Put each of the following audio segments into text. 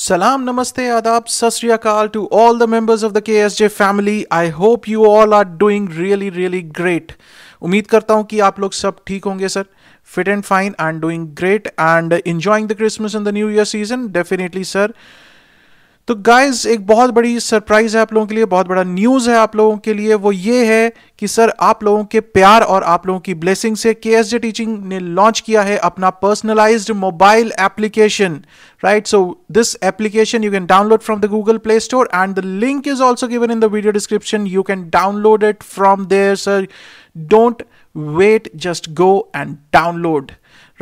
Salam namaste adab sasriyakal to all the members of the KSJ family. I hope you all are doing really really great. Umid karta hu ki aap log sab theek honge sir. Fit and fine and doing great and enjoying the Christmas and the New Year season. Definitely sir. तो guys एक बहुत बड़ी surprise है आप लोगों के लिए बहुत बड़ा न्यूज़ है आप लोगों के लिए वो ये है कि सर आप लोगों के प्यार और आप लोगों की ब्लेसिंग से के एस टीचिंग ने लॉन्च किया है अपना personalized mobile application right so this application you can download from the Google Play Store and the link is also given in the video description you can download it from there sir don't wait just go and download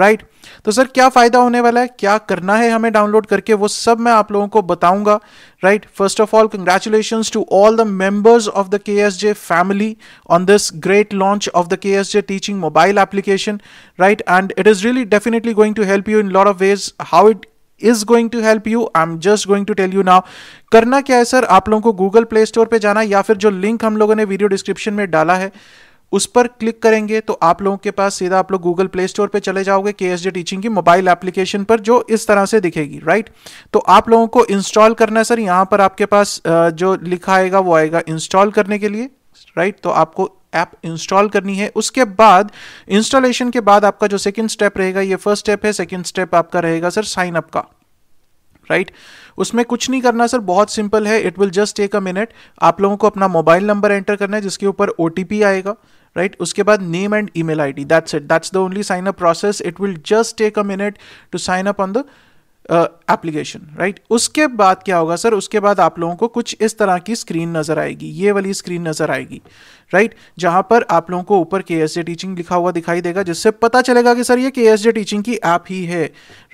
right right? तो sir क्या फ़ायदा होने वाला है क्या करना है हमें डाउनलोड करके वो सब मैं आप लोगों को बताऊंगा right first of all congratulation to all the members of the K S J family on this great launch of the K S J teaching mobile application right and it is really definitely going to help you in lot of ways how it is going to help you I am just going to tell you now करना क्या है sir आप लोगों को Google Play store पर जाना या फिर जो लिंक हम लोगों ने वीडियो डिस्क्रिप्शन में डाला है उस पर क्लिक करेंगे तो आप लोगों के पास सीधा आप लोग गूगल प्ले स्टोर पर चले जाओगे के एस टीचिंग की मोबाइल एप्लीकेशन पर जो इस तरह से दिखेगी राइट तो आप लोगों को इंस्टॉल करना है सर यहाँ पर आपके पास जो लिखा आएगा वो आएगा इंस्टॉल करने के लिए राइट तो आपको ऐप इंस्टॉल करनी है उसके बाद इंस्टॉलेशन के बाद आपका जो सेकंड स्टेप रहेगा ये फर्स्ट स्टेप है सेकंड स्टेप आपका रहेगा सर साइन अप का राइट उसमें कुछ नहीं करना सर बहुत सिंपल है it will just take a minute आप लोगों को अपना मोबाइल नंबर एंटर करना है जिसके ऊपर ओ आएगा राइट right? उसके बाद name and email I D that's it that's the only sign up process it will just take a minute to sign up on the application right उसके बाद क्या होगा सर उसके बाद आप लोगों को कुछ इस तरह की स्क्रीन नजर आएगी ये वाली स्क्रीन नजर आएगी राइट जहां पर आप लोगों को ऊपर के एस टीचिंग लिखा हुआ दिखाई देगा जिससे पता चलेगा कि सर ये के एस टीचिंग की ऐप ही है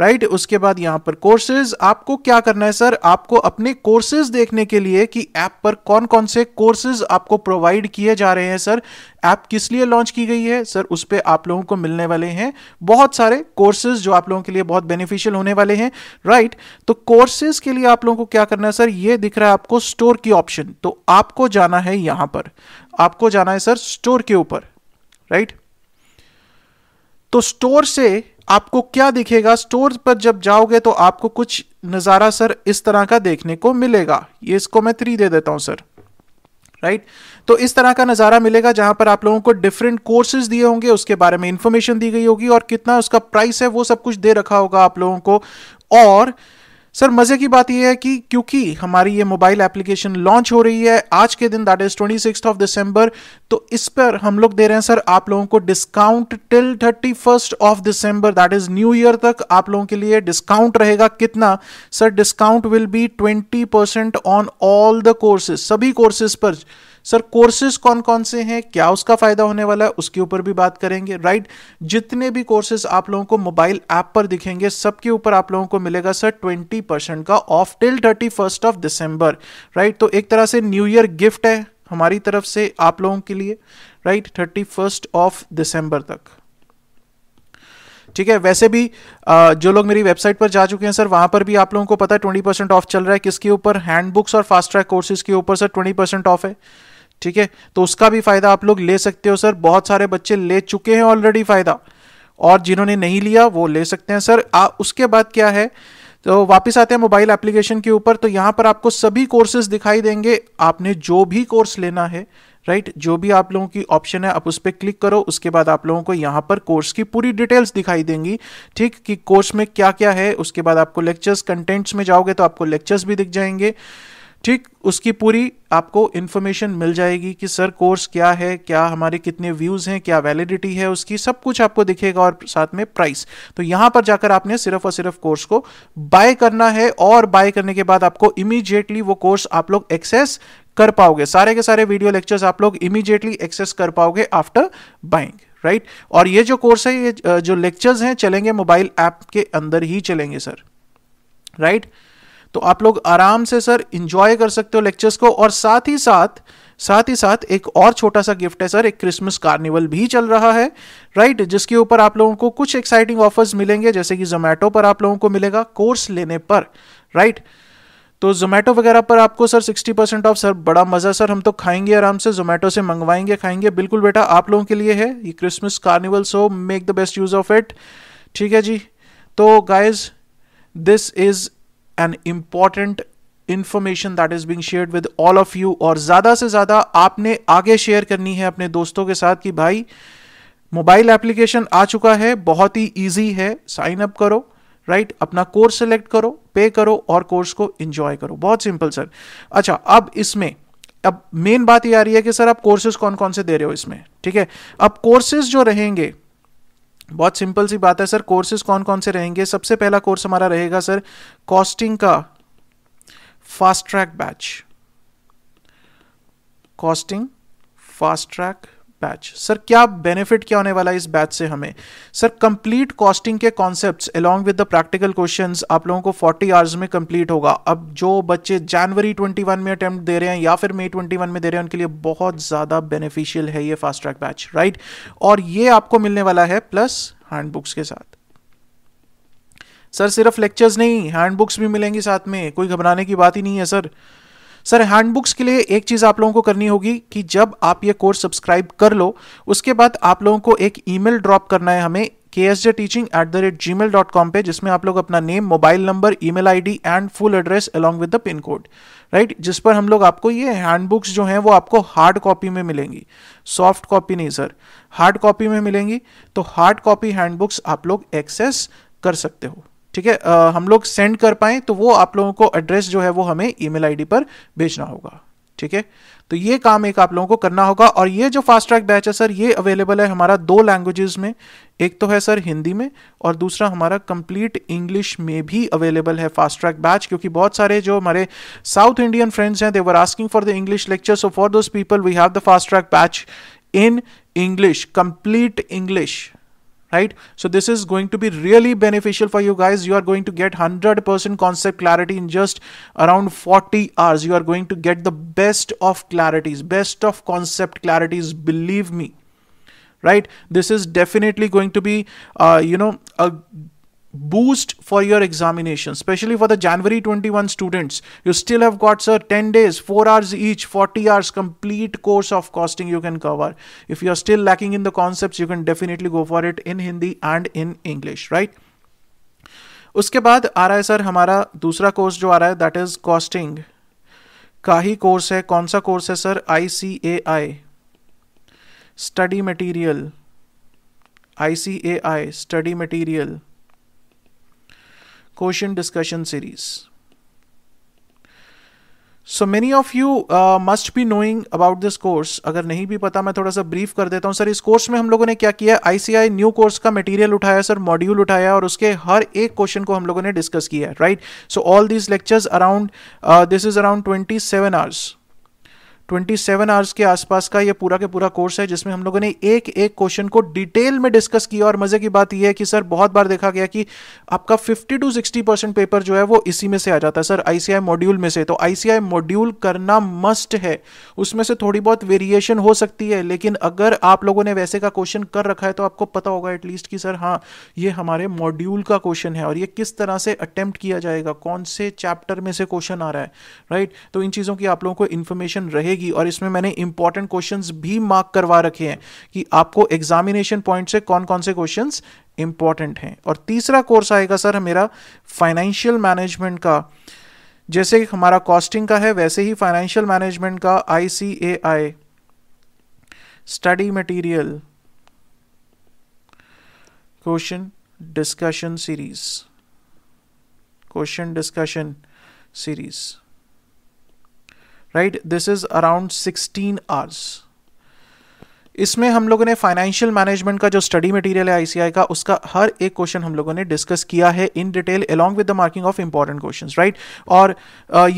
राइट उसके बाद यहां पर कोर्सेज आपको क्या करना है सर आपको अपने कोर्सेज देखने के लिए कि ऐप पर कौन कौन से कोर्सेज आपको प्रोवाइड किए जा रहे हैं सर ऐप किस लिए लॉन्च की गई है सर उस पर आप लोगों को मिलने वाले हैं बहुत सारे कोर्सेज जो आप लोगों के लिए बहुत बेनिफिशियल होने वाले हैं राइट तो कोर्सेज के लिए आप लोगों को क्या करना है सर ये दिख रहा है आपको स्टोर की ऑप्शन तो आपको जाना है यहां पर आपको जाना है सर स्टोर के ऊपर राइट तो स्टोर से आपको क्या दिखेगा स्टोर पर जब जाओगे तो आपको कुछ नज़ारा सर इस तरह का देखने को मिलेगा ये इसको मैं थ्री दे देता हूं सर राइट तो इस तरह का नज़ारा मिलेगा जहां पर आप लोगों को डिफरेंट कोर्सेज दिए होंगे उसके बारे में इंफॉर्मेशन दी गई होगी और कितना उसका प्राइस है वो सब कुछ दे रखा होगा आप लोगों को और सर मजे की बात यह है कि क्योंकि हमारी ये मोबाइल एप्लीकेशन लॉन्च हो रही है आज के दिन that is twenty six of December तो इस पर हम लोग दे रहे हैं सर आप लोगों को discount till thirty first of December that is New Year तक आप लोगों के लिए डिस्काउंट रहेगा कितना sir discount will be twenty percent on all the courses सभी कोर्सेज पर सर कोर्सेज कौन कौन से हैं क्या उसका फायदा होने वाला है उसके ऊपर भी बात करेंगे राइट जितने भी कोर्सेज आप लोगों को मोबाइल ऐप पर दिखेंगे सबके ऊपर आप लोगों को मिलेगा सर ट्वेंटी परसेंट का off till thirty first of December right तो एक तरह से न्यू ईयर गिफ्ट है हमारी तरफ से आप लोगों के लिए right thirty first of December तक ठीक है वैसे भी जो लोग मेरी वेबसाइट पर जा चुके हैं सर वहां पर भी आप लोगों को पता है ट्वेंटी परसेंट ऑफ चल रहा है किसके ऊपर हैंडबुक्स और फास्ट ट्रैक कोर्सेज के ऊपर सर ट्वेंटी परसेंट ऑफ है ठीक है तो उसका भी फ़ायदा आप लोग ले सकते हो सर बहुत सारे बच्चे ले चुके हैं ऑलरेडी फ़ायदा और जिन्होंने नहीं लिया वो ले सकते हैं सर आ, उसके बाद क्या है तो वापस आते हैं मोबाइल एप्लीकेशन के ऊपर तो यहाँ पर आपको सभी कोर्सेज दिखाई देंगे आपने जो भी कोर्स लेना है राइट जो भी आप लोगों की ऑप्शन है आप उस पर क्लिक करो उसके बाद आप लोगों को यहाँ पर कोर्स की पूरी डिटेल्स दिखाई देंगी ठीक कि कोर्स में क्या क्या है उसके बाद आपको लेक्चर्स कंटेंट्स में जाओगे तो आपको लेक्चर्स भी दिख जाएंगे ठीक उसकी पूरी आपको इन्फॉर्मेशन मिल जाएगी कि सर कोर्स क्या है क्या हमारे कितने व्यूज़ हैं क्या वैलिडिटी है उसकी सब कुछ आपको दिखेगा और साथ में प्राइस तो यहाँ पर जाकर आपने सिर्फ और सिर्फ कोर्स को बाय करना है और बाय करने के बाद आपको इमीजिएटली वो कोर्स आप लोग एक्सेस कर पाओगे सारे के सारे वीडियो लेक्चर्स आप लोग इमीजिएटली एक्सेस कर पाओगे आफ्टर बाइंग राइट और ये जो कोर्स है ये जो लेक्चर्स हैं चलेंगे मोबाइल ऐप के अंदर ही चलेंगे सर राइट right? तो आप लोग आराम से सर इंजॉय कर सकते हो लेक्चर्स को और साथ ही साथ साथ ही साथ एक और छोटा सा गिफ्ट है सर एक क्रिसमस कार्निवल भी चल रहा है राइट जिसके ऊपर आप लोगों को कुछ एक्साइटिंग ऑफर्स मिलेंगे जैसे कि जोमेटो पर आप लोगों को मिलेगा कोर्स लेने पर राइट तो जोमेटो वगैरह पर आपको सर 60 परसेंट ऑफ सर बड़ा मज़ा सर हम तो खाएंगे आराम से जोमेटो से मंगवाएंगे खाएंगे बिल्कुल बेटा आप लोगों के लिए है ये Christmas carnival so make the best use of it ठीक है जी तो guys this is an important information that is being shared with all of you और ज़्यादा से ज़्यादा आपने आगे शेयर करनी है अपने दोस्तों के साथ कि भाई मोबाइल एप्लीकेशन आ चुका है बहुत ही ईजी है साइन अप करो राइट right? अपना कोर्स सेलेक्ट करो पे करो और कोर्स को इंजॉय करो बहुत सिंपल सर अच्छा अब इसमें अब मेन बात ये आ रही है कि सर आप कोर्सेज कौन कौन से दे रहे हो इसमें ठीक है अब कोर्सेज जो रहेंगे बहुत सिंपल सी बात है सर कोर्सेज कौन कौन से रहेंगे सबसे पहला कोर्स हमारा रहेगा सर कॉस्टिंग का fast track batch costing fast track batch sir क्या बेनिफिट क्या होने वाला है इस बैच से हमें सर कंप्लीट कॉस्टिंग के concepts along with the practical questions आप लोगों को 40 आवर्स में कंप्लीट होगा अब जो बच्चे जनवरी 21 में अटेम्प्ट दे रहे हैं या फिर मई 21 में दे रहे हैं उनके लिए बहुत ज़्यादा बेनिफिशियल है ये फास्ट ट्रैक बैच राइट और ये आपको मिलने वाला है प्लस हैंडबुक्स के साथ सर सिर्फ लेक्चर्स नहीं हैंडबुक्स भी मिलेंगी साथ में कोई घबराने की बात ही नहीं है सर सर हैंडबुक्स के लिए एक चीज़ आप लोगों को करनी होगी कि जब आप ये कोर्स सब्सक्राइब कर लो उसके बाद आप लोगों को एक ईमेल ड्रॉप करना है हमें K S J teaching at the rate Gmail dot com पे जिसमें आप लोग अपना name mobile number email I D and full address along with the pin code right जिस पर हम लोग आपको ये हैंडबुक्स जो हैं वो आपको हार्ड कॉपी में मिलेंगी सॉफ्ट कॉपी नहीं सर हार्ड कॉपी में मिलेंगी तो हार्ड कॉपी हैंडबुक्स आप लोग एक्सेस कर सकते हो ठीक है हम लोग सेंड कर पाए तो वो आप लोगों को एड्रेस जो है वो हमें ईमेल आईडी पर भेजना होगा ठीक है तो ये काम एक आप लोगों को करना होगा और ये जो फास्ट ट्रैक बैच है सर ये अवेलेबल है हमारा दो लैंग्वेजेस में एक तो है सर हिंदी में और दूसरा हमारा कंप्लीट इंग्लिश में भी अवेलेबल है फास्ट ट्रैक बैच क्योंकि बहुत सारे जो हमारे साउथ इंडियन फ्रेंड्स हैं they were asking for the English lecture so for those people we have the fast track batch in English complete English right so this is going to be really beneficial for you guys you are going to get 100% concept clarity in just around 40 hours you are going to get the best of clarities best of concept clarities believe me right this is definitely going to be uh, you know a boost for your examination especially for the january 21 students you still have got sir 10 days 4 hours each 40 hours complete course of costing you can cover if you are still lacking in the concepts you can definitely go for it in hindi and in english right उसके बाद आ रहा है sir हमारा दूसरा course जो आ रहा है that is costing का ही कोर्स है कौन सा कोर्स है sir I C A I study material I C A I study material question discussion series. So many of you must be knowing about this course अगर नहीं भी पता मैं थोड़ा सा ब्रीफ कर देता हूँ सर इस कोर्स में हम लोगों ने क्या किया आईसीआई न्यू कोर्स का मटेरियल उठाया सर मॉड्यूल उठाया और उसके हर एक क्वेश्चन को हम लोगों ने डिस्कस किया right so all these lectures around this is around twenty seven hours twenty seven hours के आसपास का ये पूरा के पूरा कोर्स है जिसमें हम लोगों ने एक एक क्वेश्चन को डिटेल में डिस्कस किया और मज़े की बात यह है कि सर बहुत बार देखा गया कि आपका fifty to sixty percent paper जो है वो इसी में से आ जाता है सर आईसीआई मॉड्यूल में से तो आईसीआई मॉड्यूल करना मस्ट है उसमें से थोड़ी बहुत वेरिएशन हो सकती है लेकिन अगर आप लोगों ने वैसे का क्वेश्चन कर रखा है तो आपको पता होगा एटलीस्ट कि सर हाँ ये हमारे मॉड्यूल का क्वेश्चन है और ये किस तरह से अटैम्प्ट किया जाएगा कौन से चैप्टर में से क्वेश्चन आ रहा है राइट तो इन चीज़ों की आप लोगों को इन्फॉर्मेशन रहेगी मिलेगी और इसमें मैंने इंपॉर्टेंट क्वेश्चंस भी मार्क करवा रखे हैं कि आपको एग्जामिनेशन पॉइंट से कौन कौन से क्वेश्चंस इंपॉर्टेंट हैं और तीसरा कोर्स आएगा सर मेरा फाइनेंशियल मैनेजमेंट का जैसे हमारा कॉस्टिंग का है वैसे ही फाइनेंशियल मैनेजमेंट का I C A I study material question discussion series question discussion series right this is around 16 hours इसमें हम लोगों ने फाइनेंशियल मैनेजमेंट का जो स्टडी मटेरियल है आईसीआई का उसका हर एक क्वेश्चन हम लोगों ने डिस्कस किया है in detail along with the marking of important questions right और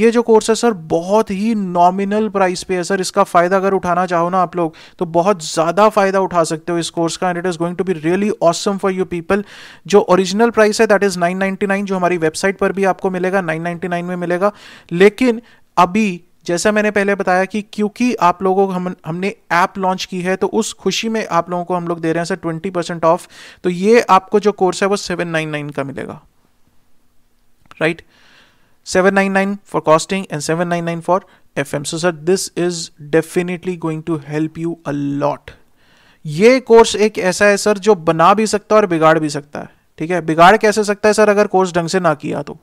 ये जो कोर्स है सर बहुत ही नॉमिनल प्राइस पे है सर इसका फायदा अगर उठाना चाहो ना आप लोग तो बहुत ज़्यादा फायदा उठा सकते हो इस कोर्स का and it is going to be really awesome for you people जो ओरिजिनल प्राइस है दैट इज़ नाइन जो हमारी वेबसाइट पर भी आपको मिलेगा नाइन में मिलेगा लेकिन अभी जैसा मैंने पहले बताया कि क्योंकि आप लोगों को हम हमने ऐप लॉन्च की है तो उस खुशी में आप लोगों को हम लोग दे रहे हैं सर ट्वेंटी परसेंट ऑफ तो ये आपको जो कोर्स है वो सेवन नाइन नाइन का मिलेगा right seven nine nine for costing and seven nine nine for F M so sir this is definitely going to help you a lot ये course एक ऐसा है सर जो बना भी सकता है और बिगाड़ भी सकता है ठीक है बिगाड़ कैसे सकता है सर अगर कोर्स ढंग से ना किया तो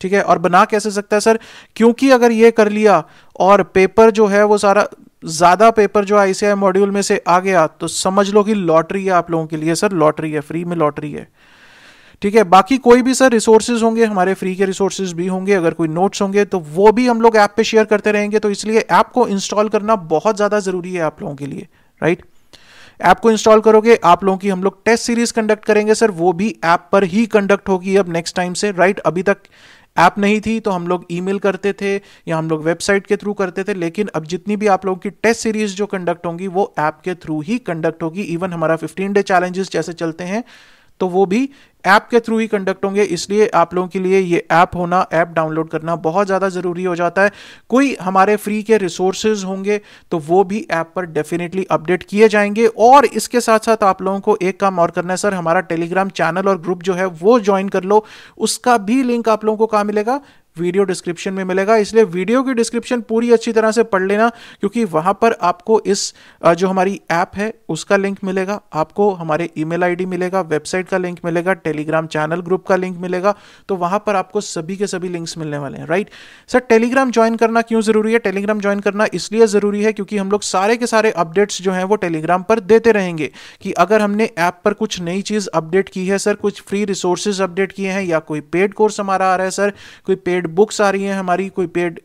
ठीक है और बना कैसे सकता है सर क्योंकि अगर ये कर लिया और पेपर जो है वो सारा ज़्यादा पेपर जो आईसीआई मॉड्यूल में से आ गया तो समझ लो कि लॉटरी है आप लोगों के लिए सर लॉटरी है फ्री में लॉटरी है ठीक है बाकी कोई भी सर रिसोर्सेज होंगे हमारे फ्री के रिसोर्सेज भी होंगे अगर कोई नोट्स होंगे तो वो भी हम लोग ऐप पे शेयर करते रहेंगे तो इसलिए ऐप को इंस्टॉल करना बहुत ज़्यादा ज़रूरी है आप लोगों के लिए राइट ऐप को इंस्टॉल करोगे आप लोगों की हम लोग टेस्ट सीरीज कंडक्ट करेंगे सर वो भी ऐप पर ही कंडक्ट होगी अब नेक्स्ट टाइम से राइट अभी तक ऐप नहीं थी तो हम लोग ईमेल करते थे या हम लोग वेबसाइट के थ्रू करते थे लेकिन अब जितनी भी आप लोगों की टेस्ट सीरीज जो कंडक्ट होंगी वो ऐप के थ्रू ही कंडक्ट होगी इवन हमारा फिफ्टीन डे चैलेंजेस जैसे चलते हैं तो वो भी ऐप के थ्रू ही कंडक्ट होंगे इसलिए आप लोगों के लिए ये ऐप होना ऐप डाउनलोड करना बहुत ज़्यादा ज़रूरी हो जाता है कोई हमारे फ्री के रिसोर्सेज होंगे तो वो भी ऐप पर डेफिनेटली अपडेट किए जाएंगे और इसके साथ साथ आप लोगों को एक काम और करना है सर हमारा टेलीग्राम चैनल और ग्रुप जो है वो ज्वाइन कर लो उसका भी लिंक आप लोगों को कहाँ मिलेगा वीडियो डिस्क्रिप्शन में मिलेगा इसलिए वीडियो की डिस्क्रिप्शन पूरी अच्छी तरह से पढ़ लेना क्योंकि वहां पर आपको इस जो हमारी ऐप है उसका लिंक मिलेगा आपको हमारे ईमेल आईडी मिलेगा वेबसाइट का लिंक मिलेगा टेलीग्राम चैनल ग्रुप का लिंक मिलेगा तो वहां पर आपको सभी के सभी लिंक्स मिलने वाले हैं राइट सर टेलीग्राम ज्वाइन करना क्यों जरूरी है टेलीग्राम ज्वाइन करना इसलिए जरूरी है क्योंकि हम लोग सारे के सारे अपडेट्स जो हैं वो टेलीग्राम पर देते रहेंगे कि अगर हमने ऐप पर कुछ नई चीज अपडेट की है सर कुछ फ्री रिसोर्सेज अपडेट किए हैं या कोई पेड कोर्स हमारा आ रहा है सर कोई पेड पेड बुक्स आ रही हैं हमारी कोई पेड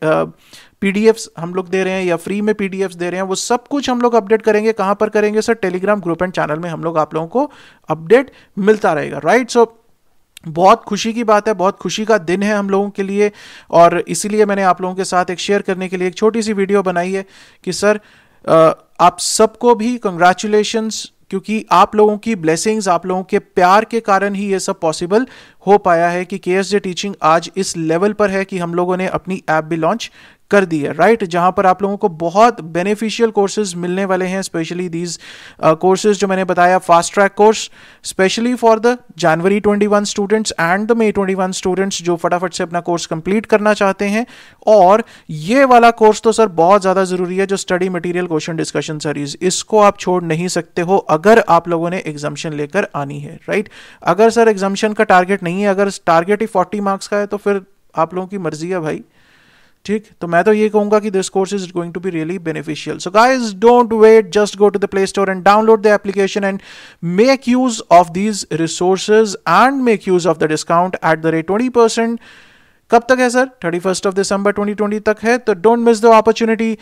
पी हम लोग दे रहे हैं या फ्री में पी दे रहे हैं वो सब कुछ हम लोग अपडेट करेंगे कहाँ पर करेंगे sir Telegram group and channel में हम लोग आप लोगों को अपडेट मिलता रहेगा राइट सो बहुत खुशी की बात है बहुत खुशी का दिन है हम लोगों के लिए और इसीलिए मैंने आप लोगों के साथ एक शेयर करने के लिए एक छोटी सी वीडियो बनाई है कि सर आप सबको भी कंग्रेचुलेशंस क्योंकि आप लोगों की ब्लेसिंग्स आप लोगों के प्यार के कारण ही ये सब पॉसिबल हो पाया है कि के टीचिंग आज इस लेवल पर है कि हम लोगों ने अपनी ऐप भी लॉन्च कर दी है राइट right? जहां पर आप लोगों को बहुत बेनिफिशियल कोर्सेज मिलने वाले हैं स्पेशली दीज कोर्सेज जो मैंने बताया fast track course specially for the January 21 students and the May 21 students जो फटाफट से अपना कोर्स कंप्लीट करना चाहते हैं और ये वाला कोर्स तो सर बहुत ज़्यादा ज़रूरी है जो study material question discussion series इसको आप छोड़ नहीं सकते हो अगर आप लोगों ने एग्जामेशन लेकर आनी है राइट right? अगर सर एग्जामेशन का टारगेट नहीं है अगर टारगेट ही फोर्टी मार्क्स का है तो फिर आप लोगों की मर्जी है भाई ठीक तो मैं तो ये कहूंगा कि this course is going to be really beneficial so guys don't wait just go to the Play Store and download the application and make use of these resources and make use of the discount at the rate twenty percent कब तक है sir thirty first of December twenty twenty तक है तो don't miss the opportunity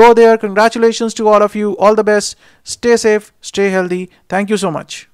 go there congratulation to all of you all the best stay safe stay healthy thank you so much